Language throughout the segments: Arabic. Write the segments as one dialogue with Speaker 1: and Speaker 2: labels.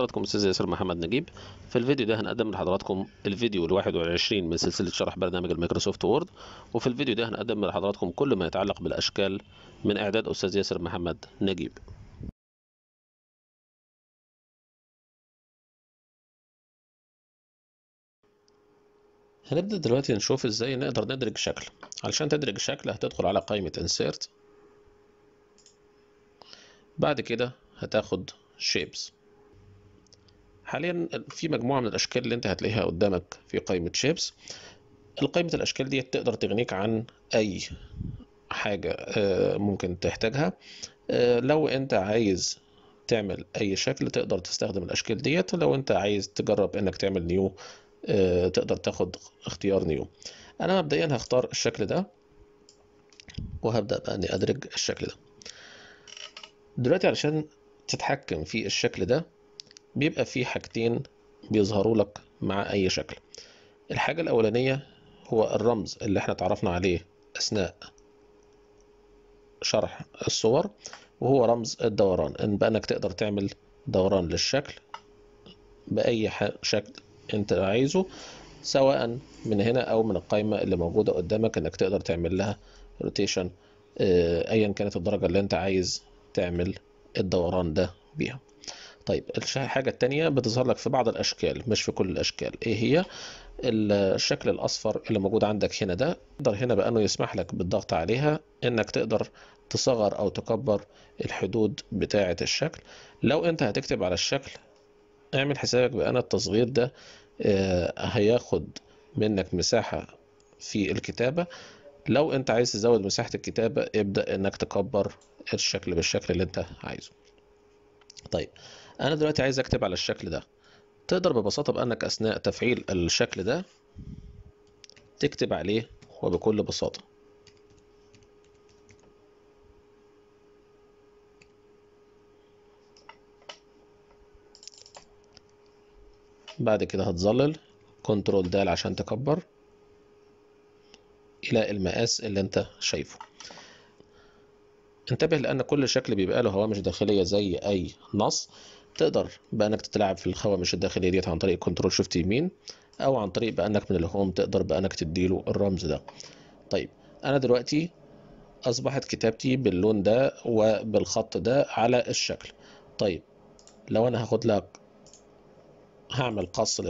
Speaker 1: حضراتكم الاستاذ ياسر محمد نجيب في الفيديو ده هنقدم لحضراتكم الفيديو ال21 من سلسله شرح برنامج المايكروسوفت وورد وفي الفيديو ده هنقدم لحضراتكم كل ما يتعلق بالاشكال من اعداد استاذ ياسر محمد نجيب هنبدا دلوقتي نشوف ازاي نقدر ندرج شكل علشان تدرج شكل هتدخل على قائمه انسيرت بعد كده هتاخد شيبس حاليا في مجموعه من الاشكال اللي انت هتلاقيها قدامك في قائمه شيبس القائمه الاشكال دي تقدر تغنيك عن اي حاجه آه، ممكن تحتاجها آه، لو انت عايز تعمل اي شكل تقدر تستخدم الاشكال ديت لو انت عايز تجرب انك تعمل نيو آه، تقدر تاخد اختيار نيو انا مبدئيا هختار الشكل ده وهبدا بقى اني ادرج الشكل ده دلوقتي علشان تتحكم في الشكل ده بيبقى في حاجتين بيظهروا لك مع أي شكل الحاجة الأولانية هو الرمز اللي احنا تعرفنا عليه أثناء شرح الصور وهو رمز الدوران إن بأنك تقدر تعمل دوران للشكل بأي شكل أنت عايزه سواء من هنا أو من القائمة اللي موجودة قدامك إنك تقدر تعمل لها روتيشن آه، أيا كانت الدرجة اللي أنت عايز تعمل الدوران ده بيها طيب الحاجة التانية بتظهر لك في بعض الأشكال مش في كل الأشكال إيه هي؟ الشكل الأصفر اللي موجود عندك هنا ده تقدر هنا بأنه يسمح لك بالضغط عليها إنك تقدر تصغر أو تكبر الحدود بتاعة الشكل لو أنت هتكتب على الشكل اعمل حسابك بأن التصغير ده آه، هياخد منك مساحة في الكتابة لو انت عايز تزود مساحة الكتابة ابدأ انك تكبر الشكل بالشكل اللي انت عايزه طيب انا دلوقتي عايز اكتب على الشكل ده تقدر ببساطة بأنك أثناء تفعيل الشكل ده تكتب عليه وبكل بساطة بعد كده هتظلل كنترول دال عشان تكبر إلى المقاس اللي أنت شايفه انتبه لأن كل شكل بيبقى له هوامش داخلية زي أي نص تقدر بانك تتلاعب في الخوامش الداخليه ديت عن طريق كنترول شيفت يمين او عن طريق بانك من الهوم تقدر بانك تديله الرمز ده طيب انا دلوقتي اصبحت كتابتي باللون ده وبالخط ده على الشكل طيب لو انا هاخد لك هعمل قص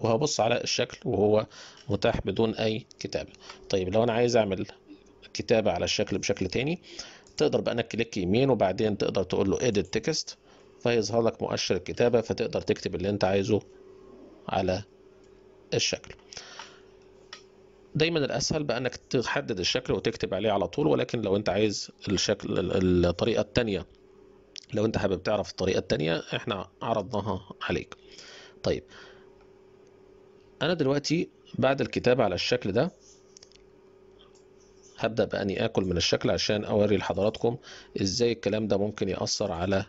Speaker 1: وهبص على الشكل وهو متاح بدون اي كتابه طيب لو انا عايز اعمل كتابه على الشكل بشكل تاني تقدر بانك كليك يمين وبعدين تقدر تقول له edit text فيظهر لك مؤشر الكتابة فتقدر تكتب اللي انت عايزه على الشكل دايما الاسهل بقى انك تحدد الشكل وتكتب عليه على طول ولكن لو انت عايز الشكل الطريقه الثانيه لو انت حابب تعرف الطريقه الثانيه احنا عرضناها عليك طيب انا دلوقتي بعد الكتابه على الشكل ده هبدا باني اكل من الشكل عشان اوري لحضراتكم ازاي الكلام ده ممكن ياثر على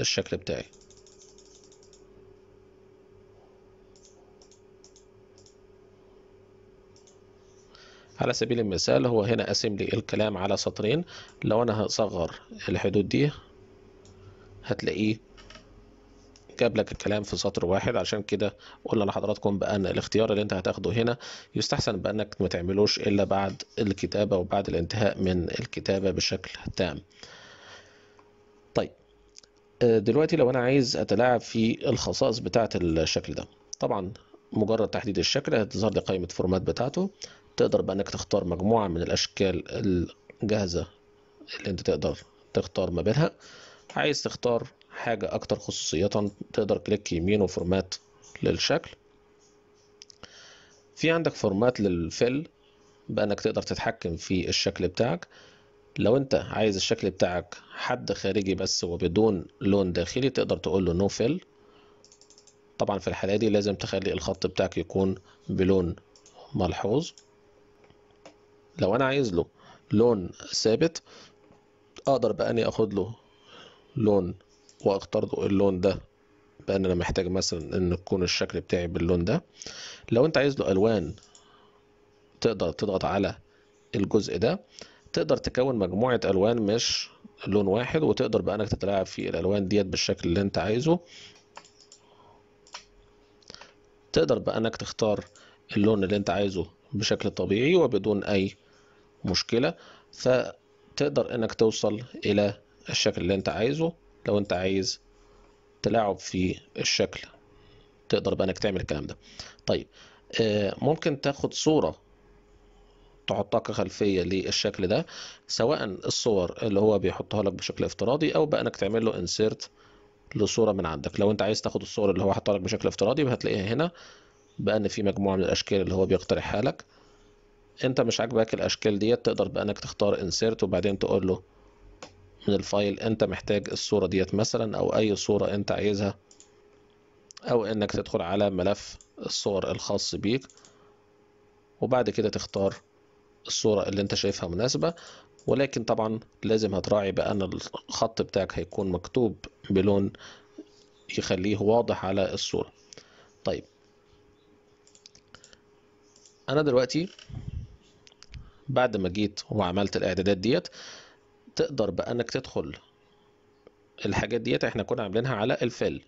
Speaker 1: الشكل بتاعي على سبيل المثال هو هنا قسم لي الكلام على سطرين لو انا هصغر الحدود دي هتلاقيه جاب لك الكلام في سطر واحد عشان كده قلنا لحضراتكم بان الاختيار اللي انت هتاخده هنا يستحسن بانك ما تعملوش الا بعد الكتابه وبعد الانتهاء من الكتابه بشكل تام دلوقتي لو انا عايز اتلاعب في الخصائص بتاعه الشكل ده طبعا مجرد تحديد الشكل هتظهر لي قائمه فورمات بتاعته تقدر بقى انك تختار مجموعه من الاشكال الجاهزه اللي انت تقدر تختار ما بينها عايز تختار حاجه اكتر خصوصيه تقدر كليك يمين وفورمات للشكل في عندك فورمات للفيل بانك تقدر تتحكم في الشكل بتاعك لو انت عايز الشكل بتاعك حد خارجي بس وبدون لون داخلي تقدر تقول له نو no فيل طبعا في الحالة دي لازم تخلي الخط بتاعك يكون بلون ملحوظ لو انا عايز له لون ثابت اقدر باني اخد له لون واختار له اللون ده بان انا محتاج مثلا ان يكون الشكل بتاعي باللون ده لو انت عايز له الوان تقدر تضغط على الجزء ده تقدر تكون مجموعة ألوان مش لون واحد وتقدر بقى انك تتلاعب في الألوان ديت بالشكل اللي انت عايزه تقدر بقى انك تختار اللون اللي انت عايزه بشكل طبيعي وبدون أي مشكلة فتقدر انك توصل إلى الشكل اللي انت عايزه لو انت عايز تلاعب في الشكل تقدر بقى انك تعمل الكلام ده طيب آه، ممكن تاخد صورة تحطها كخلفيه للشكل ده سواء الصور اللي هو بيحطها لك بشكل افتراضي او بقى انك تعمل له انسيرت لصوره من عندك لو انت عايز تاخد الصور اللي هو حاطها لك بشكل افتراضي هتلاقيها هنا بقى ان في مجموعه من الاشكال اللي هو بيقترحها لك انت مش عاجباك الاشكال ديت تقدر بقى انك تختار انسيرت وبعدين تقول له من الفايل انت محتاج الصوره ديت مثلا او اي صوره انت عايزها او انك تدخل على ملف الصور الخاص بيك وبعد كده تختار الصورة اللي انت شايفها مناسبة ولكن طبعا لازم هتراعي بأن الخط بتاعك هيكون مكتوب بلون يخليه واضح على الصورة طيب أنا دلوقتي بعد ما جيت وعملت الإعدادات ديت تقدر بأنك تدخل الحاجات ديت احنا كنا عاملينها على الفيل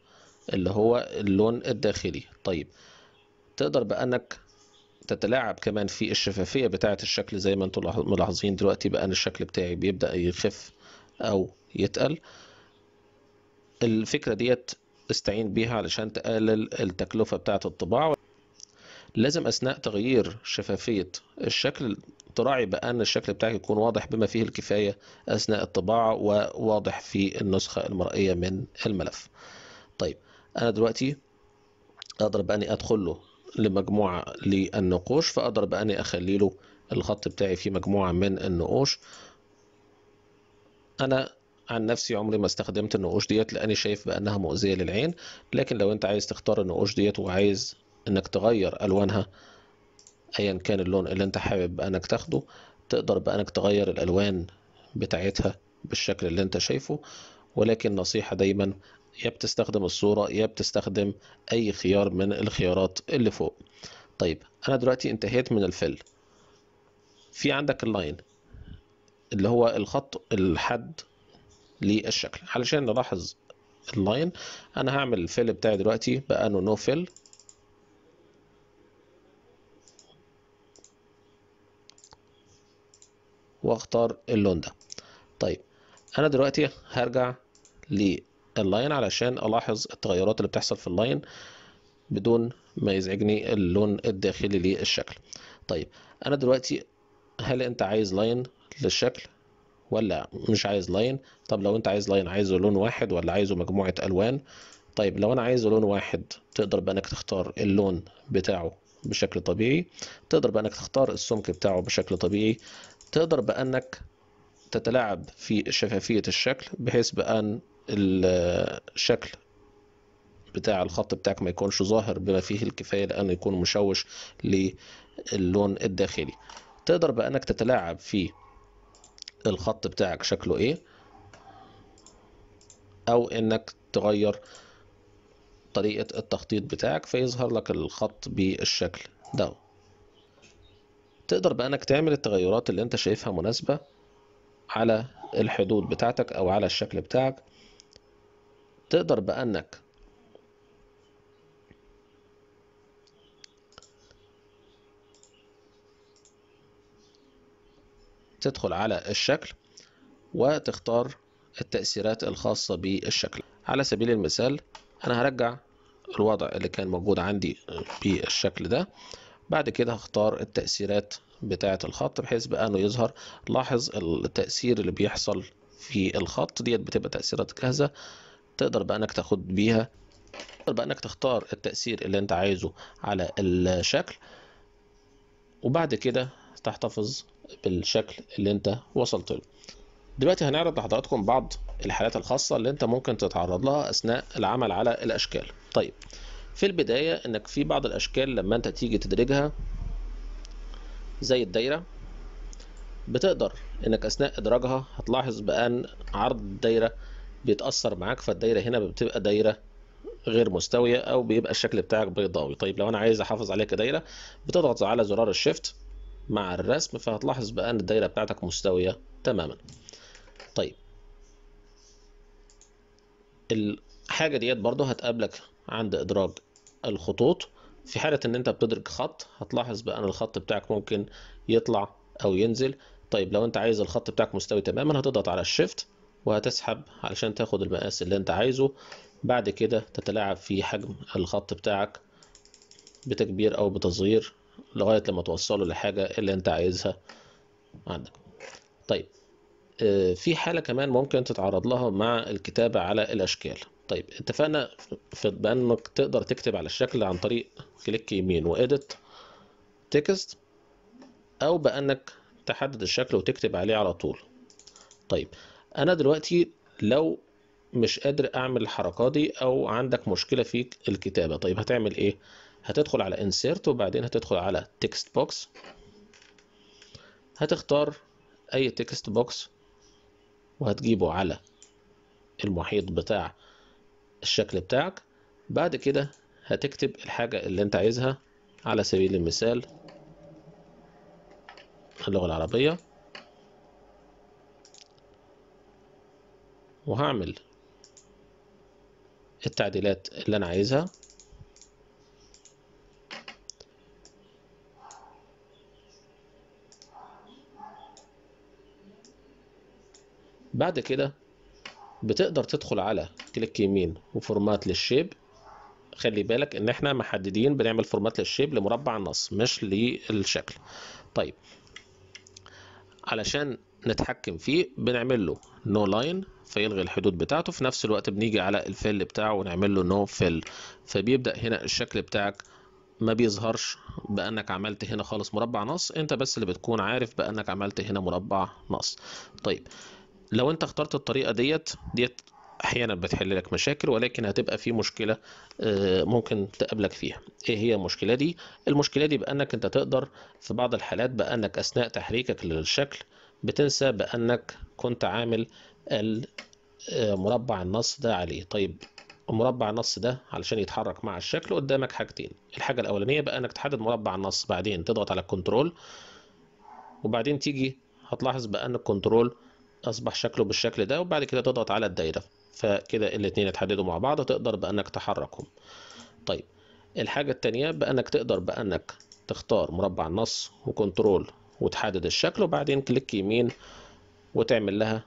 Speaker 1: اللي هو اللون الداخلي طيب تقدر بأنك تتلاعب كمان في الشفافيه بتاعه الشكل زي ما انتم ملاحظين دلوقتي بقى ان الشكل بتاعي بيبدا يخف او يتقل الفكره ديت استعين بيها علشان تقلل التكلفه بتاعه الطباعه لازم اثناء تغيير شفافيه الشكل تراعي بان الشكل بتاعك يكون واضح بما فيه الكفايه اثناء الطباعه وواضح في النسخه المرئيه من الملف طيب انا دلوقتي اقدر باني ادخل له لمجموعة للنقوش فأقدر بقى أني أخلي له الخط بتاعي فيه مجموعة من النقوش أنا عن نفسي عمري ما استخدمت النقوش ديت لأني شايف بأنها مؤذية للعين لكن لو أنت عايز تختار النقوش ديت وعايز إنك تغير ألوانها أيا كان اللون اللي أنت حابب إنك تاخده تقدر بأنك تغير الألوان بتاعتها بالشكل اللي أنت شايفه ولكن نصيحة دايما يا بتستخدم الصورة يا بتستخدم أي خيار من الخيارات اللي فوق طيب أنا دلوقتي انتهيت من الفل في عندك اللاين اللي هو الخط الحد للشكل علشان نلاحظ اللاين أنا هعمل الفل بتاعي دلوقتي بأنه نو فل واختار اللون ده طيب انا دلوقتي هرجع اللاين علشان الاحظ التغيرات اللي بتحصل في اللاين بدون ما يزعجني اللون الداخلي للشكل طيب انا دلوقتي هل انت عايز لاين للشكل ولا مش عايز لاين طب لو انت عايز لاين عايزه لون واحد ولا عايزه مجموعة الوان طيب لو انا عايزه لون واحد تقدر بانك تختار اللون بتاعه بشكل طبيعي تقدر بانك تختار السمك بتاعه بشكل طبيعي تقدر بانك تتلاعب في شفافية الشكل بحيث بأن الشكل بتاع الخط بتاعك ما يكونش ظاهر بما فيه الكفاية لأنه يكون مشوش للون الداخلي تقدر بأنك تتلاعب في الخط بتاعك شكله ايه او انك تغير طريقة التخطيط بتاعك فيظهر لك الخط بالشكل ده تقدر بأنك تعمل التغيرات اللي انت شايفها مناسبة على الحدود بتاعتك او على الشكل بتاعك تقدر بأنك تدخل على الشكل وتختار التأثيرات الخاصة بالشكل على سبيل المثال أنا هرجع الوضع اللي كان موجود عندي بالشكل ده بعد كده هختار التأثيرات بتاعة الخط بحيث بأنه يظهر لاحظ التأثير اللي بيحصل في الخط ديت بتبقى تأثيرات جاهزة تقدر بقى انك تاخد بيها تقدر بقى انك تختار التأثير اللي انت عايزه على الشكل وبعد كده تحتفظ بالشكل اللي انت وصلت له دلوقتي هنعرض لحضراتكم بعض الحالات الخاصة اللي انت ممكن تتعرض لها اثناء العمل على الاشكال طيب في البداية انك في بعض الاشكال لما انت تيجي تدرجها زي الدايرة بتقدر انك اثناء ادراجها هتلاحظ بان عرض الدايرة بيتأثر معاك فالدايرة هنا بتبقى دايرة غير مستوية أو بيبقى الشكل بتاعك بيضاوي طيب لو أنا عايز أحافظ عليها كدايرة بتضغط على زرار الشيفت مع الرسم فهتلاحظ بقى أن الدايرة بتاعتك مستوية تماما طيب الحاجة ديت برضو هتقابلك عند إدراج الخطوط في حالة إن أنت بتدرج خط هتلاحظ بقى أن الخط بتاعك ممكن يطلع أو ينزل طيب لو أنت عايز الخط بتاعك مستوي تماما هتضغط على الشيفت وهتسحب علشان تاخد المقاس اللي انت عايزه بعد كده تتلاعب في حجم الخط بتاعك بتكبير او بتصغير لغاية لما توصله للحاجة اللي انت عايزها عندك طيب آه، في حالة كمان ممكن تتعرض لها مع الكتابة على الأشكال طيب اتفقنا في بأنك تقدر تكتب على الشكل عن طريق كليك يمين واديت تكست أو بأنك تحدد الشكل وتكتب عليه على طول طيب انا دلوقتي لو مش قادر اعمل الحركه دي او عندك مشكله في الكتابه طيب هتعمل ايه هتدخل على insert وبعدين هتدخل على text box هتختار اي text box وهتجيبه على المحيط بتاع الشكل بتاعك بعد كده هتكتب الحاجة اللي انت عايزها على سبيل المثال اللغة العربية وهعمل التعديلات اللي انا عايزها بعد كده بتقدر تدخل على كليك يمين وفورمات للشيب خلي بالك ان احنا محددين بنعمل فورمات للشيب لمربع النص مش للشكل طيب علشان نتحكم فيه بنعمل له نو no لاين فيلغي الحدود بتاعته في نفس الوقت بنيجي على الفيل بتاعه ونعمل له نو no فيل فبيبدأ هنا الشكل بتاعك ما بيظهرش بانك عملت هنا خالص مربع نص انت بس اللي بتكون عارف بانك عملت هنا مربع نص طيب لو انت اخترت الطريقه ديت ديت احيانا بتحل لك مشاكل ولكن هتبقى في مشكله آه، ممكن تقابلك فيها ايه هي المشكله دي المشكله دي بانك انت تقدر في بعض الحالات بانك اثناء تحريكك للشكل بتنسى بأنك كنت عامل مربع النص ده عليه طيب مربع النص ده علشان يتحرك مع الشكل قدامك حاجتين الحاجة الأولانية بقى أنك تحدد مربع النص بعدين تضغط على الكنترول وبعدين تيجي هتلاحظ بأن الكنترول أصبح شكله بالشكل ده وبعد كده تضغط على الدايرة فكده الاتنين اتحددوا مع بعض تقدر بأنك تحركهم طيب الحاجة التانية بأنك تقدر بأنك تختار مربع النص وكنترول وتحدد الشكل وبعدين كليك يمين وتعمل لها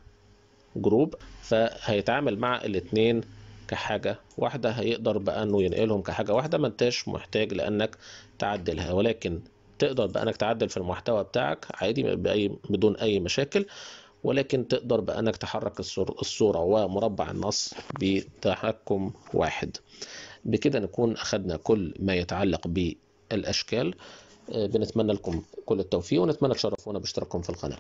Speaker 1: جروب فهيتعامل مع الاثنين كحاجة واحدة هيقدر بقى انه ينقلهم كحاجة واحدة ما انتش محتاج لانك تعدلها ولكن تقدر بانك تعدل في المحتوى بتاعك عادي بأي بدون اي مشاكل ولكن تقدر بانك تحرك الصورة ومربع النص بتحكم واحد بكده نكون اخذنا كل ما يتعلق بالاشكال آه، بنتمنى لكم كل التوفيق ونتمنى تشرفونا باشتراككم في القناه